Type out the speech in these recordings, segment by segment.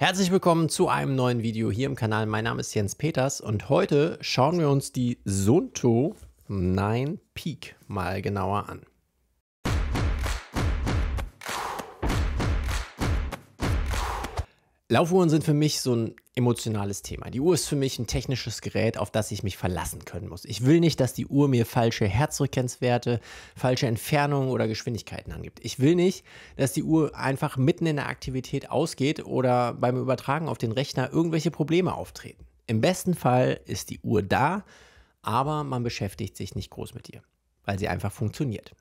Herzlich willkommen zu einem neuen Video hier im Kanal. Mein Name ist Jens Peters und heute schauen wir uns die Sunto 9 Peak mal genauer an. Laufuhren sind für mich so ein emotionales Thema. Die Uhr ist für mich ein technisches Gerät, auf das ich mich verlassen können muss. Ich will nicht, dass die Uhr mir falsche Herzfrequenzwerte, falsche Entfernungen oder Geschwindigkeiten angibt. Ich will nicht, dass die Uhr einfach mitten in der Aktivität ausgeht oder beim Übertragen auf den Rechner irgendwelche Probleme auftreten. Im besten Fall ist die Uhr da, aber man beschäftigt sich nicht groß mit ihr, weil sie einfach funktioniert.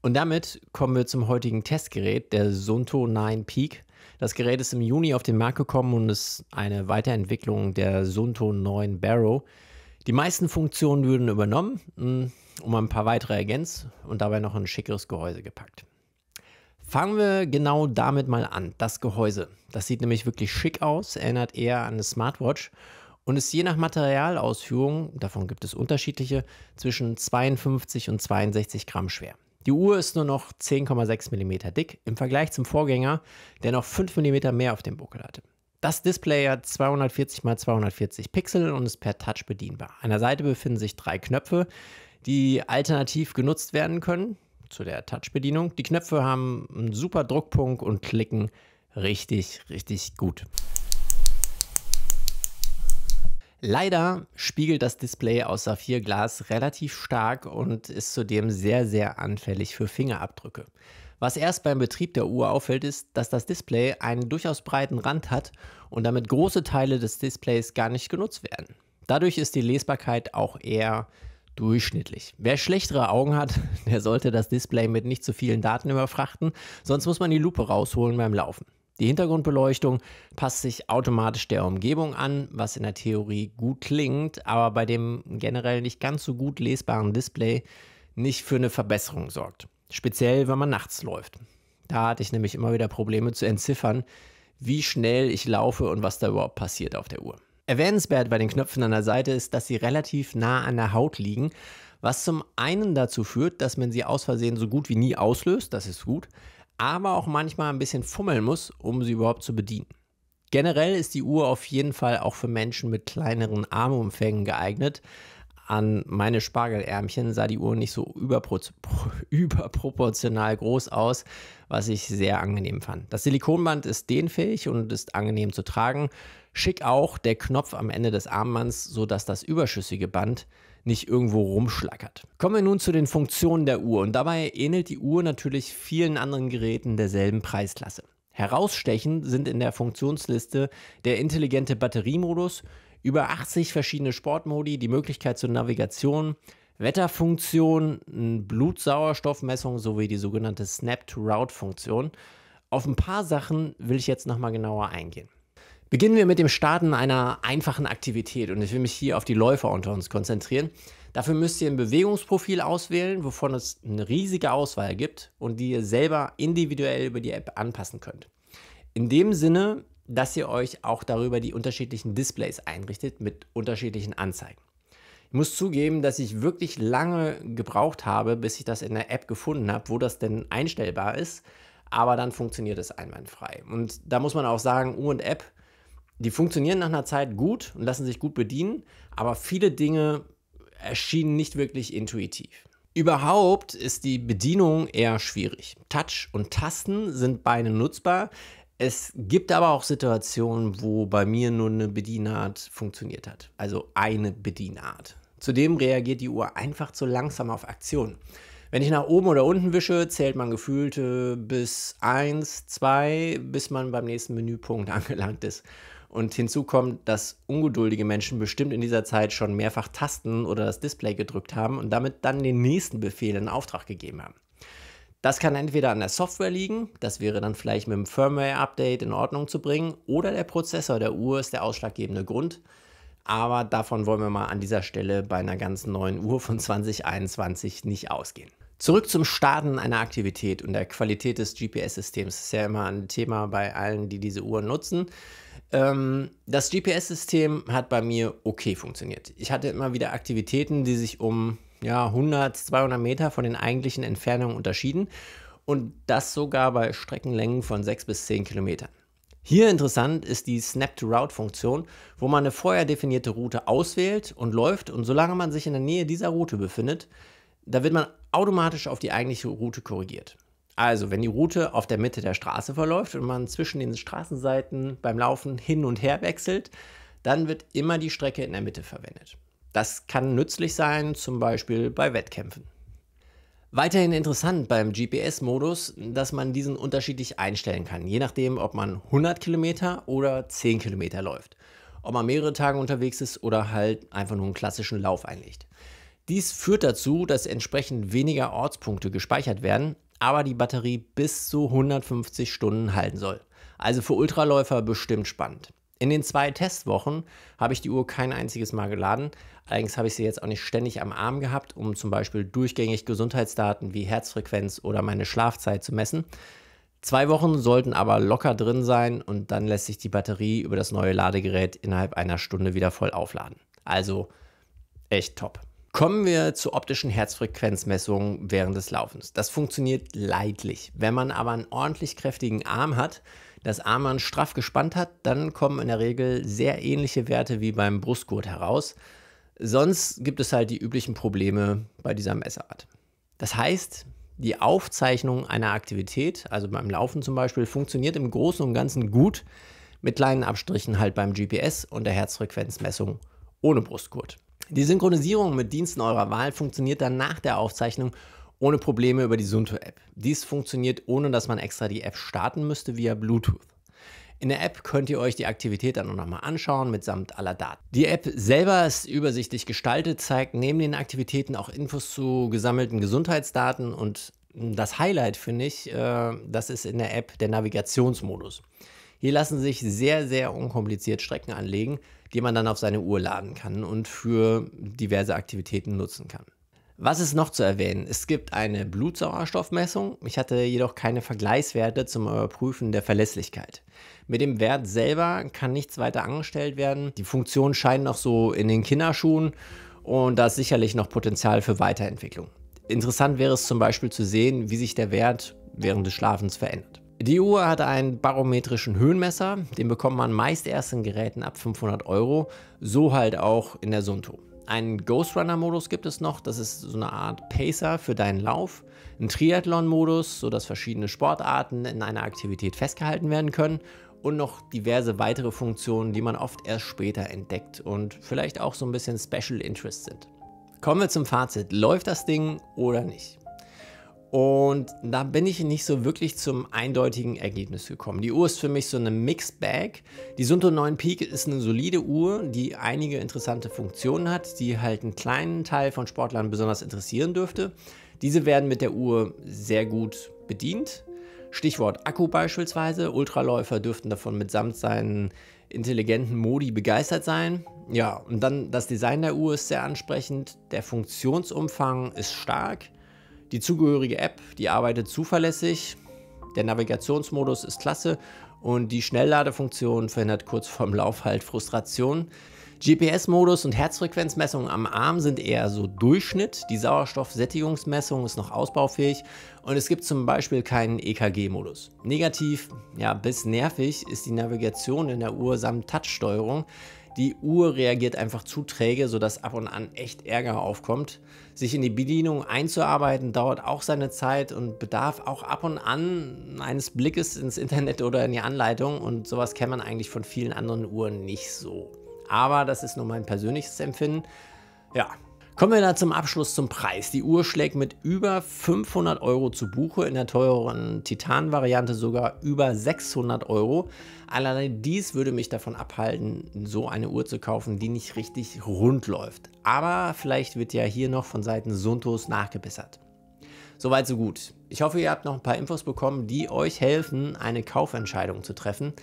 Und damit kommen wir zum heutigen Testgerät, der Sunto 9 Peak. Das Gerät ist im Juni auf den Markt gekommen und ist eine Weiterentwicklung der Sunto 9 Barrow. Die meisten Funktionen würden übernommen hm, um ein paar weitere ergänzt und dabei noch ein schickeres Gehäuse gepackt. Fangen wir genau damit mal an, das Gehäuse. Das sieht nämlich wirklich schick aus, erinnert eher an eine Smartwatch und ist je nach Materialausführung, davon gibt es unterschiedliche, zwischen 52 und 62 Gramm schwer. Die Uhr ist nur noch 10,6 mm dick im Vergleich zum Vorgänger, der noch 5 mm mehr auf dem Buckel hatte. Das Display hat 240 x 240 Pixel und ist per Touch bedienbar. An der Seite befinden sich drei Knöpfe, die alternativ genutzt werden können zu der Touch-Bedienung. Die Knöpfe haben einen super Druckpunkt und klicken richtig, richtig gut. Leider spiegelt das Display aus Saphirglas relativ stark und ist zudem sehr, sehr anfällig für Fingerabdrücke. Was erst beim Betrieb der Uhr auffällt, ist, dass das Display einen durchaus breiten Rand hat und damit große Teile des Displays gar nicht genutzt werden. Dadurch ist die Lesbarkeit auch eher durchschnittlich. Wer schlechtere Augen hat, der sollte das Display mit nicht zu vielen Daten überfrachten, sonst muss man die Lupe rausholen beim Laufen. Die Hintergrundbeleuchtung passt sich automatisch der Umgebung an, was in der Theorie gut klingt, aber bei dem generell nicht ganz so gut lesbaren Display nicht für eine Verbesserung sorgt. Speziell, wenn man nachts läuft. Da hatte ich nämlich immer wieder Probleme zu entziffern, wie schnell ich laufe und was da überhaupt passiert auf der Uhr. Erwähnenswert bei den Knöpfen an der Seite ist, dass sie relativ nah an der Haut liegen, was zum einen dazu führt, dass man sie aus Versehen so gut wie nie auslöst, das ist gut, aber auch manchmal ein bisschen fummeln muss, um sie überhaupt zu bedienen. Generell ist die Uhr auf jeden Fall auch für Menschen mit kleineren Armumfängen geeignet. An meine Spargelärmchen sah die Uhr nicht so überpro überproportional groß aus, was ich sehr angenehm fand. Das Silikonband ist dehnfähig und ist angenehm zu tragen. Schick auch der Knopf am Ende des Armbands, sodass das überschüssige Band nicht irgendwo rumschlackert. Kommen wir nun zu den Funktionen der Uhr und dabei ähnelt die Uhr natürlich vielen anderen Geräten derselben Preisklasse. Herausstechend sind in der Funktionsliste der intelligente Batteriemodus, über 80 verschiedene Sportmodi, die Möglichkeit zur Navigation, Wetterfunktion, Blutsauerstoffmessung sowie die sogenannte Snap-to-Route-Funktion. Auf ein paar Sachen will ich jetzt nochmal genauer eingehen. Beginnen wir mit dem Starten einer einfachen Aktivität und ich will mich hier auf die Läufer unter uns konzentrieren. Dafür müsst ihr ein Bewegungsprofil auswählen, wovon es eine riesige Auswahl gibt und die ihr selber individuell über die App anpassen könnt. In dem Sinne, dass ihr euch auch darüber die unterschiedlichen Displays einrichtet mit unterschiedlichen Anzeigen. Ich muss zugeben, dass ich wirklich lange gebraucht habe, bis ich das in der App gefunden habe, wo das denn einstellbar ist, aber dann funktioniert es einwandfrei. Und da muss man auch sagen, U und App die funktionieren nach einer Zeit gut und lassen sich gut bedienen, aber viele Dinge erschienen nicht wirklich intuitiv. Überhaupt ist die Bedienung eher schwierig. Touch und Tasten sind beide nutzbar. Es gibt aber auch Situationen, wo bei mir nur eine Bedienart funktioniert hat. Also eine Bedienart. Zudem reagiert die Uhr einfach zu langsam auf Aktionen. Wenn ich nach oben oder unten wische, zählt man gefühlte bis 1, 2, bis man beim nächsten Menüpunkt angelangt ist. Und hinzu kommt, dass ungeduldige Menschen bestimmt in dieser Zeit schon mehrfach Tasten oder das Display gedrückt haben und damit dann den nächsten Befehl in Auftrag gegeben haben. Das kann entweder an der Software liegen, das wäre dann vielleicht mit einem Firmware-Update in Ordnung zu bringen, oder der Prozessor der Uhr ist der ausschlaggebende Grund. Aber davon wollen wir mal an dieser Stelle bei einer ganz neuen Uhr von 2021 nicht ausgehen. Zurück zum Starten einer Aktivität und der Qualität des GPS-Systems. Das ist ja immer ein Thema bei allen, die diese Uhren nutzen. Ähm, das GPS-System hat bei mir okay funktioniert. Ich hatte immer wieder Aktivitäten, die sich um ja, 100, 200 Meter von den eigentlichen Entfernungen unterschieden und das sogar bei Streckenlängen von 6 bis 10 Kilometern. Hier interessant ist die Snap-to-Route-Funktion, wo man eine vorher definierte Route auswählt und läuft und solange man sich in der Nähe dieser Route befindet, da wird man automatisch auf die eigentliche Route korrigiert. Also, wenn die Route auf der Mitte der Straße verläuft und man zwischen den Straßenseiten beim Laufen hin und her wechselt, dann wird immer die Strecke in der Mitte verwendet. Das kann nützlich sein, zum Beispiel bei Wettkämpfen. Weiterhin interessant beim GPS-Modus, dass man diesen unterschiedlich einstellen kann, je nachdem, ob man 100 Kilometer oder 10 Kilometer läuft, ob man mehrere Tage unterwegs ist oder halt einfach nur einen klassischen Lauf einlegt. Dies führt dazu, dass entsprechend weniger Ortspunkte gespeichert werden, aber die Batterie bis zu 150 Stunden halten soll. Also für Ultraläufer bestimmt spannend. In den zwei Testwochen habe ich die Uhr kein einziges Mal geladen. Allerdings habe ich sie jetzt auch nicht ständig am Arm gehabt, um zum Beispiel durchgängig Gesundheitsdaten wie Herzfrequenz oder meine Schlafzeit zu messen. Zwei Wochen sollten aber locker drin sein und dann lässt sich die Batterie über das neue Ladegerät innerhalb einer Stunde wieder voll aufladen. Also echt top. Kommen wir zur optischen Herzfrequenzmessung während des Laufens. Das funktioniert leidlich. Wenn man aber einen ordentlich kräftigen Arm hat, das Armband straff gespannt hat, dann kommen in der Regel sehr ähnliche Werte wie beim Brustgurt heraus. Sonst gibt es halt die üblichen Probleme bei dieser Messart. Das heißt, die Aufzeichnung einer Aktivität, also beim Laufen zum Beispiel, funktioniert im Großen und Ganzen gut, mit kleinen Abstrichen halt beim GPS und der Herzfrequenzmessung ohne Brustgurt. Die Synchronisierung mit Diensten eurer Wahl funktioniert dann nach der Aufzeichnung ohne Probleme über die Sunto-App. Dies funktioniert ohne, dass man extra die App starten müsste via Bluetooth. In der App könnt ihr euch die Aktivität dann auch nochmal anschauen mitsamt aller Daten. Die App selber ist übersichtlich gestaltet, zeigt neben den Aktivitäten auch Infos zu gesammelten Gesundheitsdaten und das Highlight finde ich, äh, das ist in der App der Navigationsmodus. Hier lassen sich sehr, sehr unkompliziert Strecken anlegen, die man dann auf seine Uhr laden kann und für diverse Aktivitäten nutzen kann. Was ist noch zu erwähnen? Es gibt eine Blutsauerstoffmessung. Ich hatte jedoch keine Vergleichswerte zum Überprüfen der Verlässlichkeit. Mit dem Wert selber kann nichts weiter angestellt werden. Die Funktionen scheinen noch so in den Kinderschuhen und da ist sicherlich noch Potenzial für Weiterentwicklung. Interessant wäre es zum Beispiel zu sehen, wie sich der Wert während des Schlafens verändert. Die Uhr hat einen barometrischen Höhenmesser, den bekommt man meist erst in Geräten ab 500 Euro, so halt auch in der Sunto. Einen ghostrunner Modus gibt es noch, das ist so eine Art Pacer für deinen Lauf. Ein Triathlon Modus, sodass verschiedene Sportarten in einer Aktivität festgehalten werden können. Und noch diverse weitere Funktionen, die man oft erst später entdeckt und vielleicht auch so ein bisschen Special Interest sind. Kommen wir zum Fazit, läuft das Ding oder nicht? Und da bin ich nicht so wirklich zum eindeutigen Ergebnis gekommen. Die Uhr ist für mich so eine Mixed Bag. Die Sunto 9 Peak ist eine solide Uhr, die einige interessante Funktionen hat, die halt einen kleinen Teil von Sportlern besonders interessieren dürfte. Diese werden mit der Uhr sehr gut bedient. Stichwort Akku beispielsweise. Ultraläufer dürften davon mitsamt seinen intelligenten Modi begeistert sein. Ja, und dann das Design der Uhr ist sehr ansprechend. Der Funktionsumfang ist stark. Die zugehörige App, die arbeitet zuverlässig, der Navigationsmodus ist klasse und die Schnellladefunktion verhindert kurz vorm Lauf halt Frustration. GPS-Modus und Herzfrequenzmessungen am Arm sind eher so Durchschnitt. Die Sauerstoffsättigungsmessung ist noch ausbaufähig und es gibt zum Beispiel keinen EKG-Modus. Negativ, ja, bis nervig ist die Navigation in der Uhr samt Touchsteuerung. Die Uhr reagiert einfach zu träge, sodass ab und an echt Ärger aufkommt. Sich in die Bedienung einzuarbeiten dauert auch seine Zeit und bedarf auch ab und an eines Blickes ins Internet oder in die Anleitung und sowas kennt man eigentlich von vielen anderen Uhren nicht so. Aber das ist nur mein persönliches Empfinden. Ja, Kommen wir da zum Abschluss zum Preis. Die Uhr schlägt mit über 500 Euro zu Buche, in der teureren Titan-Variante sogar über 600 Euro. Allein dies würde mich davon abhalten, so eine Uhr zu kaufen, die nicht richtig rund läuft. Aber vielleicht wird ja hier noch von Seiten Suntos nachgebessert. Soweit so gut. Ich hoffe, ihr habt noch ein paar Infos bekommen, die euch helfen, eine Kaufentscheidung zu treffen.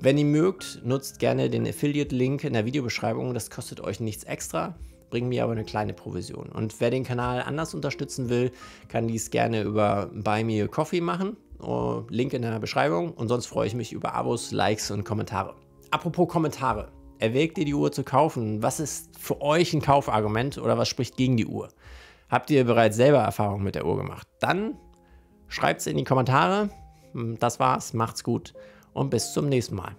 Wenn ihr mögt, nutzt gerne den Affiliate-Link in der Videobeschreibung, das kostet euch nichts extra bringen mir aber eine kleine Provision. Und wer den Kanal anders unterstützen will, kann dies gerne über Buy Me a Coffee machen. Oh, Link in der Beschreibung. Und sonst freue ich mich über Abos, Likes und Kommentare. Apropos Kommentare. Erwägt ihr die Uhr zu kaufen? Was ist für euch ein Kaufargument oder was spricht gegen die Uhr? Habt ihr bereits selber Erfahrungen mit der Uhr gemacht? Dann schreibt es in die Kommentare. Das war's, macht's gut und bis zum nächsten Mal.